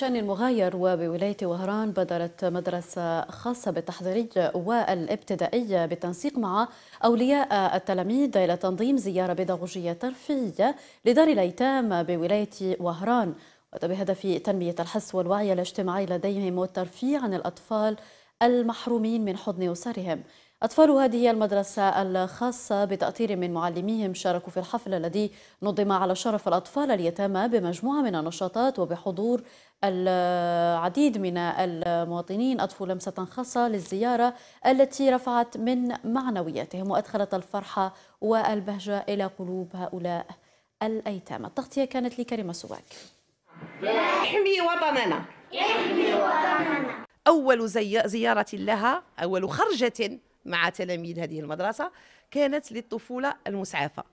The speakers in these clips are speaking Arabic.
شأن المغاير وبولاية وهران بدرت مدرسة خاصة بالتحضيري والابتدائي بالتنسيق مع أولياء التلاميذ إلى تنظيم زيارة بيداغوجية ترفيهية لدار الأيتام بولاية وهران بهدف تنمية الحس والوعي الاجتماعي لديهم والترفيه عن الأطفال المحرومين من حضن أسرهم أطفال هذه المدرسة الخاصة بتأطير من معلميهم شاركوا في الحفل الذي نظم على شرف الأطفال اليتامى بمجموعة من النشاطات وبحضور العديد من المواطنين أطفوا لمسة خاصة للزيارة التي رفعت من معنوياتهم وأدخلت الفرحة والبهجة إلى قلوب هؤلاء الأيتام التغطية كانت لكريمة سواك يحمي وطننا يحمي وطننا أول زي... زيارة لها أول خرجة مع تلاميذ هذه المدرسة كانت للطفولة المسعفة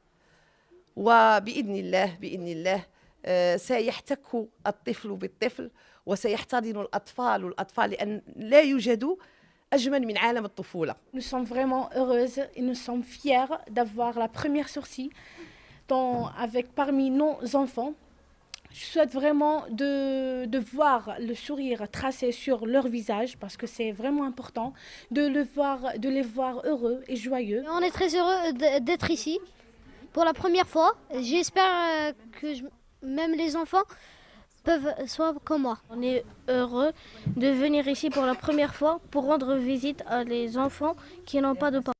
وبإذن الله بإذن الله آه، سيحتك الطفل بالطفل وسيحتضن الأطفال الأطفال لأن لا يوجد أجمل من عالم الطفولة. Nous sommes vraiment heureuses et nous sommes fiers d'avoir la première sortie dans, avec parmi nos enfants Je souhaite vraiment de, voir le sourire tracé sur leur visage parce que c'est vraiment important de, le voir, de les voir heureux et joyeux. On est très heureux d'être ici pour la première fois. J'espère euh, que même les enfants peuvent être comme moi. On est heureux de venir ici pour la première fois pour rendre visite à les enfants qui n'ont pas de parents.